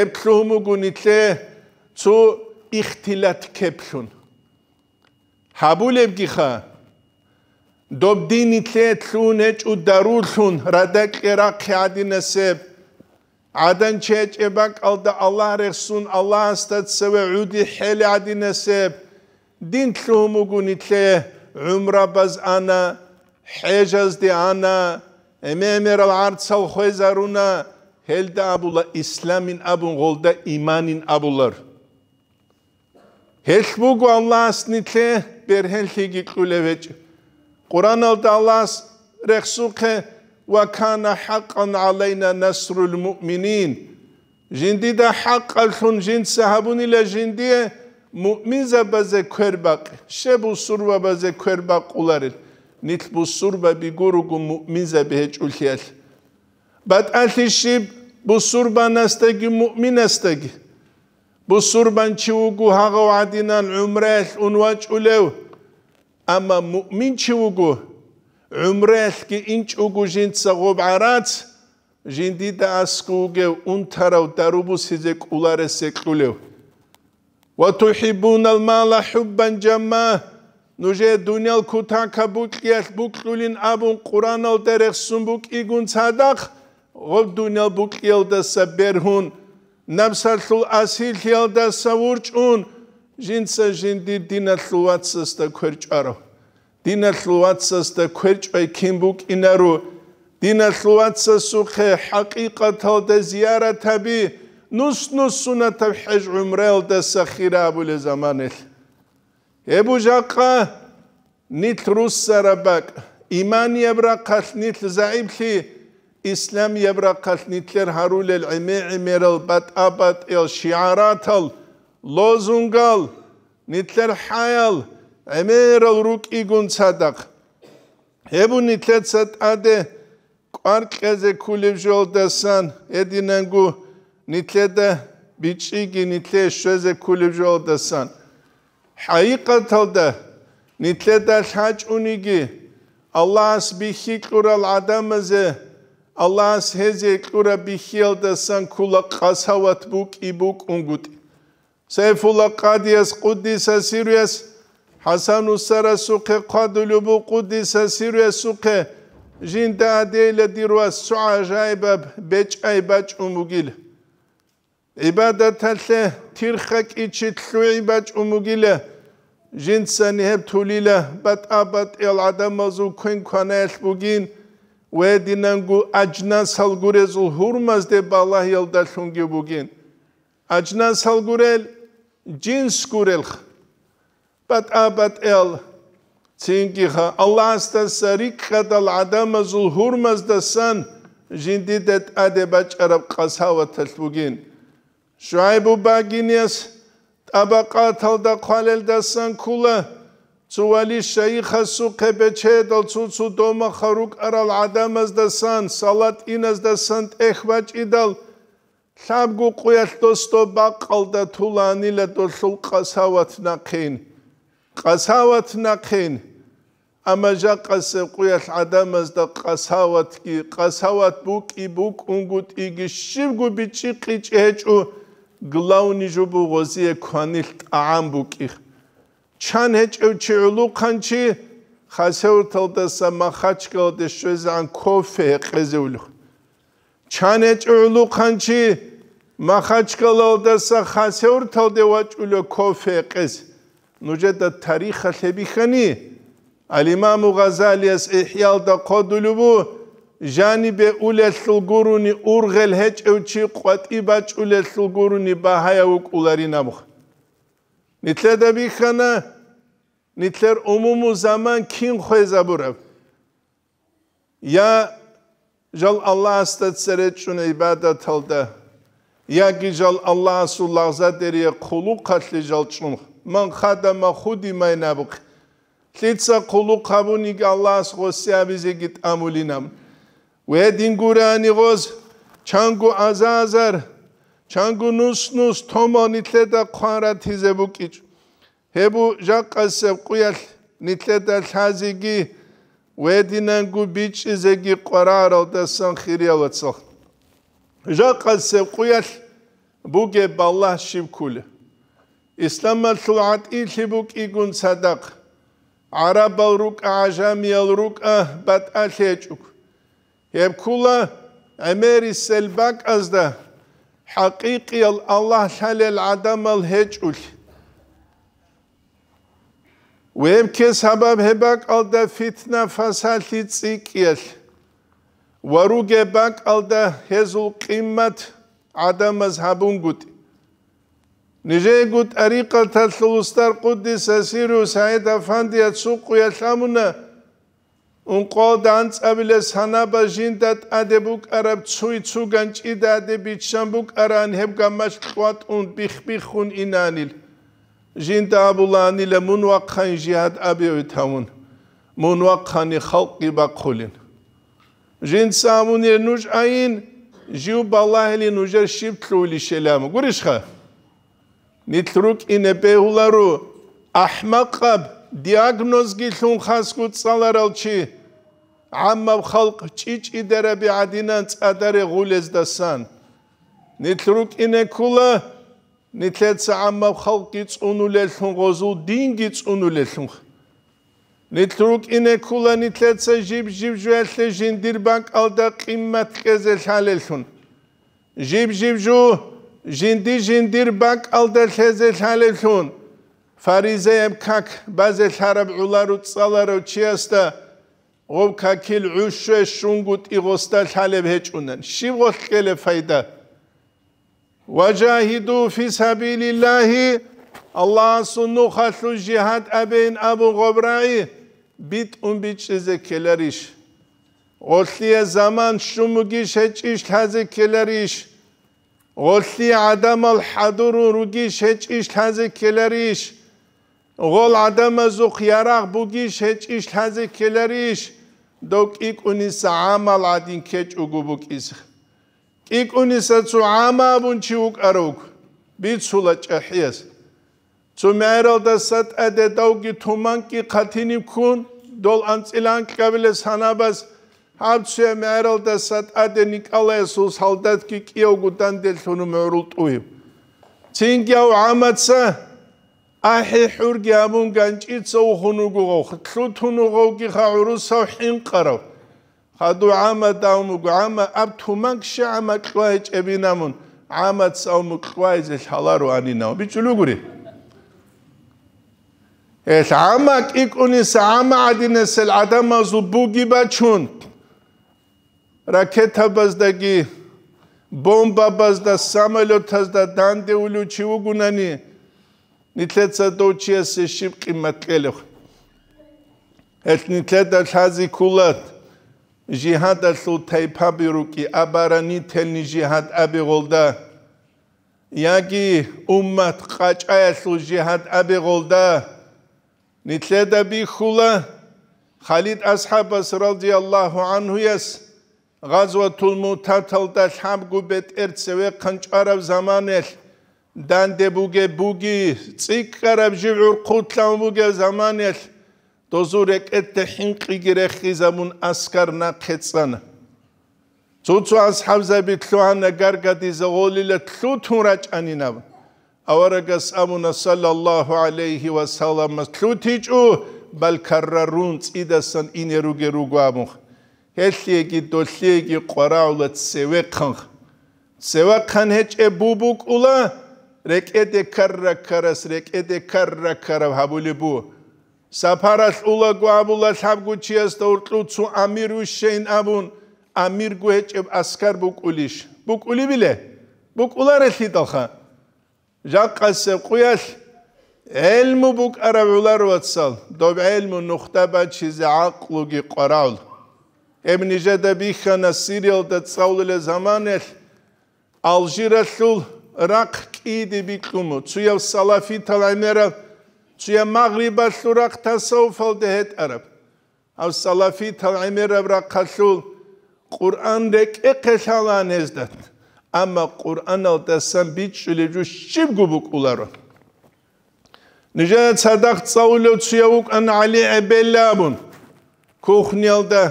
ებთლუმუგუნიტლე ცუ იხთილათ ქეფლუნ ჰაბულებგიხა დობდინიტლე თუნეჭუ დარულუნ რადაკერა ქიადინესებ عادن چیچ ابک ال دا الله رسون الله استد سو عودی حل عدی نسب دین تلو مگونی تله عمره بز آنا حجز دی آنا امامر العرض سو خویزارونا هل دا ابولا اسلامین ابون غول دا ایمانین ابولار هل بگو الله استنی تله بر هل تیگی قوله وچه قرآن ال دا الله رسوقه وكان حقا علينا نصر المؤمنين جندي دا حقا خون جن سهبوني لجندي مؤمن زبز كرباق شبو سربا بز كرباق ولارل نتبو سربا بيقورو مؤمن زبه جوليال بات أهل الشيب بو سربا نستجي مؤمن نستجي بو سربا نشيوغو هاغو عدنا العمره ونواج أما مؤمن نشيوغو უმრეხკი ინჭუგუჟინ წაღუბარაც ჟინდი დაასკუგე უნთარავ დარუბუსიზე კულარესე კულევ ვათუჰიბუნ ალმალა ჰუბან ჯამა ნუჟე დუნიალ ქუთან ქაბუკიას ბუკლულინ აბუნ ყურანალ დერეხსუნ ბუკ იგუნ ცადახ ღობ დუნიალ ბუკიალ და საბერჰუნ ნამსალთულ ასილთიალ და საურჭუნ ჟინცა ჟინდი დინალ ლუაცს და ქერჭარო დინახლუაცას და ქერჭვე ქიმბუკ ინარუ დინახლუაცასუ ხე ჰაკიკათა და ზიარათები ნუსნუსუნა თავჰეჯ უმრელ და სახირაბული ზამანელ ებუ ჯაყა ნით რუსსარაბაკ იმანი აბრაკას ნით ზაიბლი ისლამ აბრაკას ნითლერ ჰარულელ იმი იმერალ ბატაბატ ელ შიარათალ ლოზუნგალ ნითლერ ჰაიალ ემერალ რუკი გუნცადახ ებუნი თეცატადე კვარკეზე ქულიჟოლდასან ედინენგუ ნითლედა ბიჭიგი ნითლე შეზე ქულიჟოლდასან ჰაიკათალდა ნითლედა ლაჭუნიგი ალას ბიხი ყურალ ადამზე ალას ჰეზე ყურა ბიხილდასან ქულა ყასავატ ბუკი ბუკუნგუტი საიფულა ყადიას ყუდისას ირიას حسن سر سوخه قادل بو قدس سر سوخه جين دا ديل ديرو سعا جايب بيچ اي باچ اموگيل عبادت تل تيرخه كي چتلو اي باچ اموگيل جين سن هب توليله بات ابات ال ادم ازو كين كان ال بوگين و دينانگو اجنا سالگورز هورماز دي بالله يلدا شونگي بوگين اجنا سالگورل جين سكورل خ But abat el tingi ha Allah sta sarik qadal adam azul hurmaz da san jindidat adeba qarab qasava talbugin Shuaibu baginias tabaqa talda qalel da san kula Tuvali shaykh asu qebeche dal tsu tsu doma kharuk aral adam az da san salat in az da san ekhvach idal Sabgu qoyal dosto baqalda tulani la dosul qasavat naqin ყასავათ ნახენ ამაჟა ყასე ყუილ ადამას და ყასავათ კი ყასავათ ბუკი ბუკ უნგუტ იგი შიგუ ბიჭი ყიჭეჭუ გლაუნი ჟუბუ ღოზიე ქანილ ტაამ ბუკი ჩან ეჭევ ჩულუ ხანჩი ხასეურთელ და სამახაჩკო და შეზან კოფე ყეზულუ ჩან ეჭულუ ხანჩი მახაჩკო და სახასეურთელ და ვაჭულო კოფე ყეზულუ نجد تاريخ لبيخني الإمام غزالي إحياء دا قدلبو جانب أولى الثلقرون أرغل هج أو تشي قوات إباج أولى الثلقرون باهايا وك أولاري نبخ نتلا دا بيخنا نتلر أموم زمان كين خويزة برب يا جل الله استتسرت شون عبادة هلده يا جل الله سلغزة ديري قلو قتل جل شنخ მან ხადამა ხუდი მაინაბყ ლიცა ხულუ ხაბუნი გალას ხოსიაბიზი გით ამულინამ ვე დინგურანი ღოს ჩანგუ აზაზარ ჩანგუ ნუსნუს თომონი თლე და ყარა თიზებუ კიჭ ჰებუ ჟაყასე ყუიალ ნითლე და ლაზიგი ვე დინანგუ ბიჭი ზეგი ყარარო და სანხირიალაცო ჟაყასე ყუიალ ბუგე ბალა შიბკული اسلام ثلعت إيشبك إيكون صدق عرب الرك أعجم يلرك أه بات أشيشك يبكولا اميري السلبك ازدا حقيقي الله شل العدم الهجول ويمكن سبب هباك ألدا فتنة تسيكيال تسيكيل باك ألدا هزو قيمة عدم مذهبون قوتي ნიჟეგუ ტარიკა თალუსტარ ყუდის ასირუ საიდ აფანდია ცუყია სამუნა უნყო დაანწავილე სანაბაჟინ და ადებუკ არაბ ცუი ცუგან ჭიდა ადები ჩამბუკ არან ჰებ გამაშ ყვატ უნ ბიხბიხუნ ინანილ ჟინ და აბულანი ლე მუნვაყხან ჟიად აბიოი თამუნ მუნვაყხანი ხალყი ბაყხულინ ჟინ სამუნი ნუშ აინ ჟიუ ბალაჰელი ნუჟერ შიფ თლული შელამ გურიშხა ნიტრუკინე პეულარუ აჰმაყაბ დიაგნოზ გიხუნ ხასკუც სალარალჩი ამავ ხალხ ჭიჭი დერები ადინან წადარი ღულეს და სან ნიტრუკინე ქულა ნიტლეც ამავ ხალხი წუნულელხუნ ღოზუ დინგი წუნულელხუნ ნიტრუკინე ქულა ნიტლეც ჟიბ ჟიბ ჟუელ ჟინდირ ბანკალდა ყიმათ ქეზელ ხალელხუნ ჟიბ ჟიბ ჟუ جندی جندیر بک الدل خزه خالتون فریزه ام کک بعض خراب علارو تصالارو چی استا غو ککیل عوش شونگوت ایغوستا خالب هچونن شی وقت کل فایده وجاهدوا في سبيل الله الله سنو خلو جهاد ابين ابو غبرعي bit un bit zekeleriş. Otliye zaman şumugi şeç iş hazekkeleriş. ოლი ადამ ალ ჰადურუ რუგი შეჭიშ თაზე ქელერიშ ოღოლ ადამ ზუხ იარაღ ბუგი შეჭიშ თაზე ქელერიშ დოკი ყუნის ამალ ადინ ქეჭუგუ ბუკის იკუნისაც ამაბუნ ჩი უკაროგ ბიცულა ჭეჰიეს ცუმერალდა სატ ადე დოგი თუმანკი ხათინი ქუნ დოლ ანწილან კაბილე სანაბას ამცე მერალდა სატადე ნიკალესოს ჰალდათ კი კიოგუდან დელთონო მეურულტუი ცინგიაუ ამაცა აჰი ჰურგი ამუნგან ჭიცო უხუნუგო ხთუთუნუგო კი ხაურუსა ჰინყარო ხადუ ამა დაუმუგო ამა აბთუმანგ შაამა ყვაეჭებინამუნ ამაც აუმუ ყვაეზე ჰალარო ანინაო ბიჭულუგური ეს ამა კიკუნის ამა ადინესელ ადამაზუ ბუგი ბაჩუნ რაკეთაბას და კი ბომბაბას და სამალოთას და დანდეული ჩიუგუნანი ნიტლეცა დოჩიეს შიპყი მატკელო ეს ნიტლეცა ხაზი კულად ჟიჰადა სულთაი ფაბირუკი აბარანი თელნი ჟიჰად აბიღოლდა იაგი უმმათ ყაჭაა სულ ჟიჰად აბიღოლდა ნიტლედა ბიხულა ხალიდ ასჰაბას რადიალლაჰუ ანჰუ ეს ღაზვა თულმუ თათალდა ლამგუბეთ ერცევე ყანჭარავ ზამანელ დანდებუგე ბუგი წიკარავ ჟიურ ყუთლამუგე ზამანელ დოზურე კეთე ჰინყიგირე ხიზამუნ ასკარნა ქეცან ცუცუ ას ჰავზები თლუანა გარგადი ზოლილა თლუ თურაჭანინავ ავარაგას ამუნა სალალლაჰუ ალეიჰი ვასალამ თლუ თიჭუ ბალკარრუნ წიდასან ინერუგე რუგვამუხ ჰესიეგი დოლიეგი ყვარავლა ცევეხან ცევეხან ჰეჭე ბუბუკულა რეკედე ქარრა ქარას რეკედე ქარრა ქარავ ჰაბულიბუ საფარას ულა გვაბულა ლაბგუჩიას და ურტლუცუ ამირუ შენ აბუნ ამირ გუჭე ასკარ ბუკულიშ ბუკული ბილე ბუკულარ ესიტოხა ჟაყასე ყუიას ელმუ ბუკარავლარ ვაცალ დობ ელმუ ნუხტაბა ჩიზა აყლუგი ყვარავლა ემნიჟედა ბიხანა სირიელ და წაულელე ზამანელ ალჟირაშულ რაკიდი ბიკუმო ცუია სალაფითა ლაინერა ცუია მაგრიბა სურაკთა საუფალ და ჰეთ араბ ავ სალაფითა ლაინერა რაკაშულ ყურან და ეკეშალან ეზდათ ამა ყურან ალ დასან ბიჭული ჯუ შიბგუბუკ ულარო ნიჟა ცადახ წაულო ცუია უკან ალი ებელაბუნ ქუხნიალ და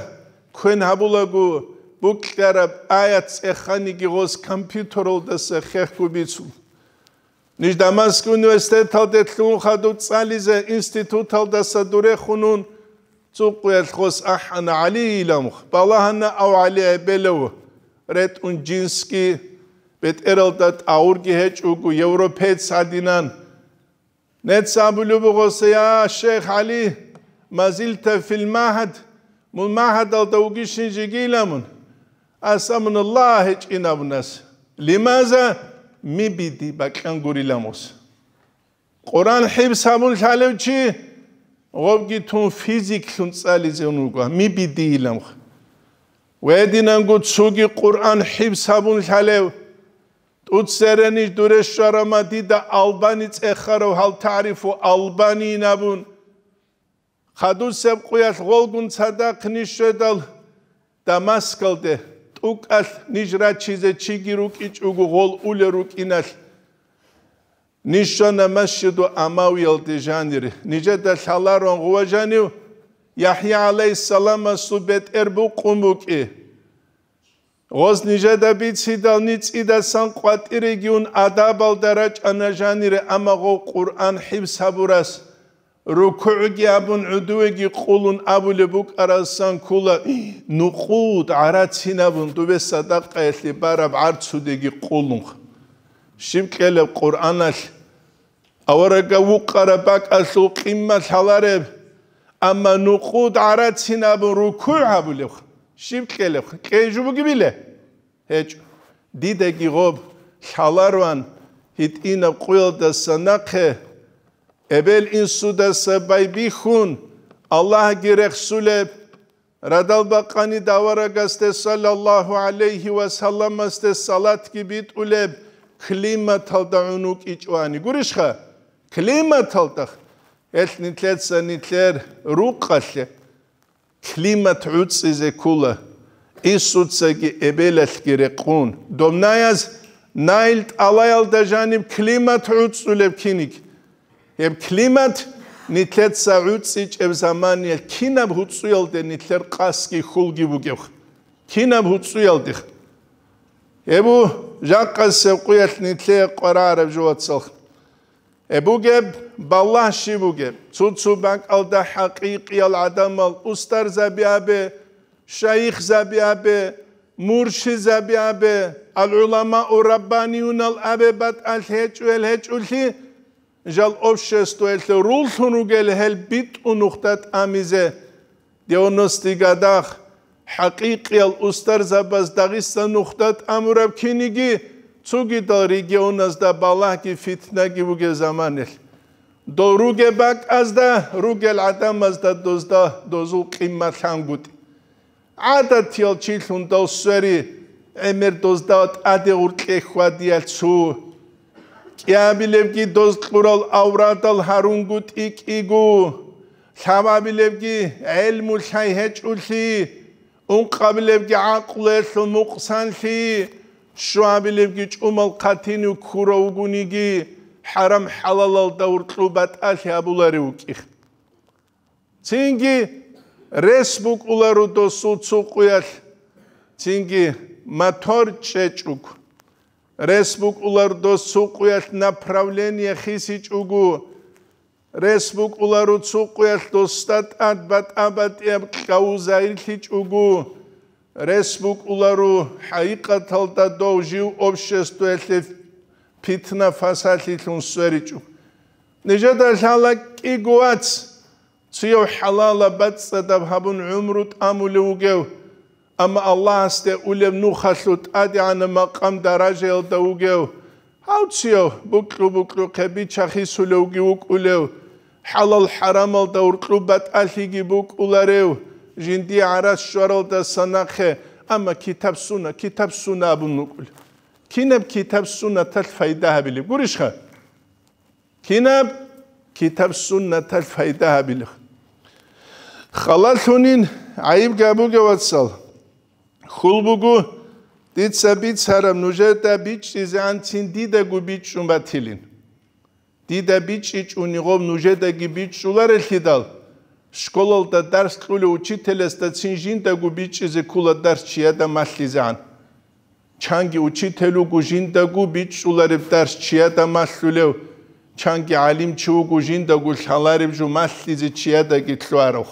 ქვენ აბულაგუ ბუკლარაბ აიაც ეხანი გიოს კომპიუტერულ და სახეკუბიცუ ნიშ დამასკ უნივერსიტეტ თავდეთლუნ ხადუ წალიზე ინსტიტუტ თავდა სადურე ხუნუნ წუყუელ ხოს აჰან ალი ილამ ბალაჰანა აუ ალი ბელუ რეთ უნ ჯინსკი ბეტერალდა აურგი ჰეჭუგუ ევროპეც სადინან ნეცაბულუ ბუგოსია შეხ ალი მაზილთა ფილმაჰად მუნ მაჰადალ დაუგიშინ ჯიგილამუნ ასამუნ ლაჰი ჩინაბნას ლიმაზა მიბიდი ბაკანგურილამოს ყურან ჰიბსამუნ ხალევჩი ღობგი თუნ ფიზიკ თუნ წალი ზონუკა მიბიდი ილამ ვედინანგუ ცუგი ყურან ჰიბსამუნ ხალევ უცერენი დურეშ შარამა დიდა ალბანი წეხარო ჰალ თარიფუ ალბანი ნაბუნ ხადუსებ ყიას ღოლგუნცა და ხნიშედალ და მასკალდე ტუკას ნიჟრაჩიზე ჩიგირუკი ჭუგუ ღოლ ულერუკინალ ნიშონა მასშედუ ამავიალ დეჟანირი ნიჯა და ხალარონ ღუვაჟანი იაჰია ალეისალამა სუბეთ ერბუ ყუმუკი ოს ნიჯა და ბიციდალ ნიცი და სანყვატირი გიუნ ადაბალ და რაჭანაჟანირი ამაღო ყურან ჰიბსაბურას რუკუგი აბუნ უდუგი ყულუნ აბული ბუკარასან ქულა ნუყუდ არაცინაბუნ დუბეს სადაყაილი ბარაბ არცუდიგი ყულუნ შიმკელე ყურანალ ავარაგა უყარა ბაკას უყიმა ხალარებ ამა ნუყუდ არაცინაბუნ რუკუ აბული შიმკელე ყეჟუბი ბილე ეჭ დიდეგი ღობ ხალარვან ჰიტინა ყულდა სანაკე ებელ ინსუდა საბაი ბიხუნ ალლაჰ გირახსულებ რადალ ბაყანი დავარაგასტე სალალლაჰუ ალეიჰი ვა სალამასტე სალათკი ბიტულებ კლიმათალდა უნუკ იჭვანი გურიშხა კლიმათალდახ ეთნიტლეცა ნიტლერ რუყალე კლიმათ უცზე კულა ისუცეგი ებელალგირე ყუნ დომნაიაზ ნაილტ ალაილდაჟანი კლიმათ უცულებ ქინიკი ემ კლიმატ ნიტლეცა უწიჭებ ზამანია კინამ უწუელდე ნიტლერ ყასკი ხულგი ბუგევ კინამ უწუელდი ებუ ჟაკას ყუეთ ნიტლე ყარარებ ჟოცხ ებუგებ ბალაში ბუგე ცუცუ ბანკალდა ჰაკიკიალ ადამალ უსტარ ზაბიაბე შაიხ ზაბიაბე მურში ზაბიაბე ალულამა ურაბანიუნალ აბებად ალჰეჭველ ჰეჭულში ჟალ ოფშესტო ელ რულთუნ უგელ ჰელ ბიტუნ უხტატ ამიზე დიონოსტიგადახ ჰაკიკიალ უსტარზაბას დაღისტან უხტატ ამურავ ქინიგი ცუგიდა რეგიონას და ბალაკი ფიტნაგი უგე ზამანელ დორუგე ბაკ აზდა რუგელ ადამას და დოზდა დოზულ ყიმა თანგუტ ადათიო ჩილთუნ დოსვერი ემერ დოზდა ადე ურკეხვადიალ ცუ ჭიაბილებკი დოსტყურალ ავრანტალ ჰარუნგუ ტიკიგუ ხავაბილებკი ელმუ ხაი ჰეჭულში უნყაბილებკი აყულეს მუყსანში შუაბილებკი ჭუმალ ყათინუ ქუროუგუნიგი ჰარამ ჰალალალ დაურტუბატ ალი აბულარი უკი ცინგი რესპუკულარუ დოსუ წუყუალ ცინგი მათორ ჭეჭუკ რესპუკულარდო სუყუეთ направление ხისი ჭუგუ რესპუკულარო სუყუეთო სტატად ბატაბატია ყაუზა ერთი ჭუგუ რესპუკულარო ჰაიყათალდა დოჟივ ოფშესტო ეთე ფიტნა ფასალილუნ სვერიჭუ ნეჟადა ხალა კიგუაც ციო ჰალალა ბაცდა ბაბუნ უმრუტ ამულუგევ ამ ალას და ულემ ნუხალუთ ადიანა მაყამ დარაჟელ და უგევ ჰაუციო ბუკრუ ბუკრუ ხები ჩახისულე უგი უკულევ ჰალალ ჰარამალ და ურკუბატ ალიგი ბუკულარევ ჟინდი არას შვარალ და სანახე ამა კიტაბ სუნა კიტაბ სუნა ბუნუკულ კინებ კიტაბ სუნა თალ ფაიდა ჰაბილი გურიშხა კინებ კიტაბ სუნა თალ ფაიდა ჰაბილი ხალალ ჰუნინ აიბ გაბუგევაცალ ხულბუგუ დიცებიც არა ნუჟეტა ბიჭი ზანცინ დიდა გუბიჩუმა თილინ დიდა ბიჭი ჭუნიღო ნუჟეტა გიბიჩულარე ხიდალ სკოლალ და დარს ყული უჩითელეს და ცინჟინ და გუბიჭი ზე ქულა დარჩია და მასლიზან ჩანგი უჩითელუ გუჟინ და გუბიჩულარე დარჩია და მასლულევ ჩანგი ალიმ ჩუ გუჟინ და გუშალარე ჯუ მასლიზე ჩია და გიტლვაროხ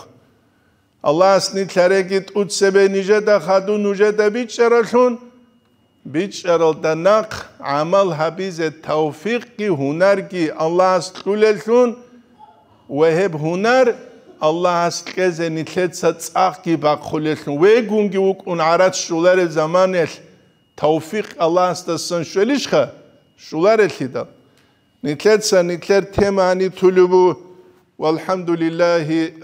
ალასნი ჩარეგით უცებე ნიჟა და ხადუ ნუჟა და ბიჭერალშუნ ბიჭერალ და ნახ ამალ ჰაბიზე თავფიკი ჰუნარკი ალას ხულელშუნ ვეჰებ ჰუნარ ალას ქეზე ნიჩეცა წახკი ბახულელშუნ ვეგუნგი უკუნ არაც შულერე ზამანელ თავფიკ ალას და სანშველიშხა შულერელი და ნიჩეცა ნიჩერ თემანი თულუბუ ვალჰამდულილაჰი